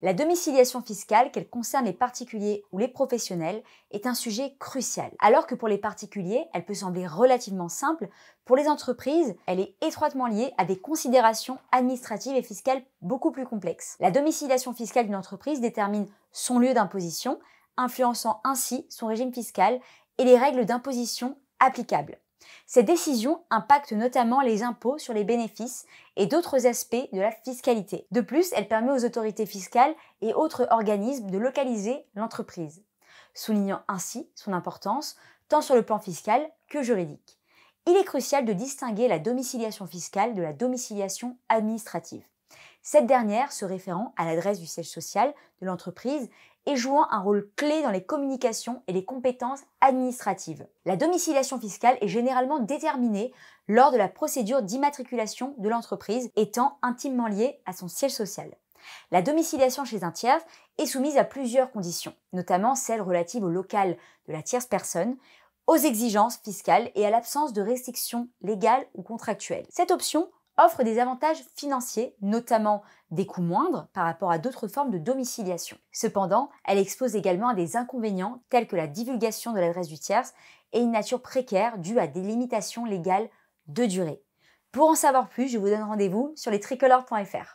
La domiciliation fiscale, qu'elle concerne les particuliers ou les professionnels, est un sujet crucial. Alors que pour les particuliers, elle peut sembler relativement simple, pour les entreprises, elle est étroitement liée à des considérations administratives et fiscales beaucoup plus complexes. La domiciliation fiscale d'une entreprise détermine son lieu d'imposition, influençant ainsi son régime fiscal et les règles d'imposition applicables. Ces décisions impactent notamment les impôts sur les bénéfices et d'autres aspects de la fiscalité. De plus, elle permet aux autorités fiscales et autres organismes de localiser l'entreprise, soulignant ainsi son importance tant sur le plan fiscal que juridique. Il est crucial de distinguer la domiciliation fiscale de la domiciliation administrative. Cette dernière se référant à l'adresse du siège social de l'entreprise et jouant un rôle clé dans les communications et les compétences administratives. La domiciliation fiscale est généralement déterminée lors de la procédure d'immatriculation de l'entreprise, étant intimement liée à son siège social. La domiciliation chez un tiers est soumise à plusieurs conditions, notamment celles relatives au local de la tierce personne, aux exigences fiscales et à l'absence de restrictions légales ou contractuelles. Cette option offre des avantages financiers, notamment des coûts moindres par rapport à d'autres formes de domiciliation. Cependant, elle expose également à des inconvénients tels que la divulgation de l'adresse du tierce et une nature précaire due à des limitations légales de durée. Pour en savoir plus, je vous donne rendez-vous sur tricolores.fr.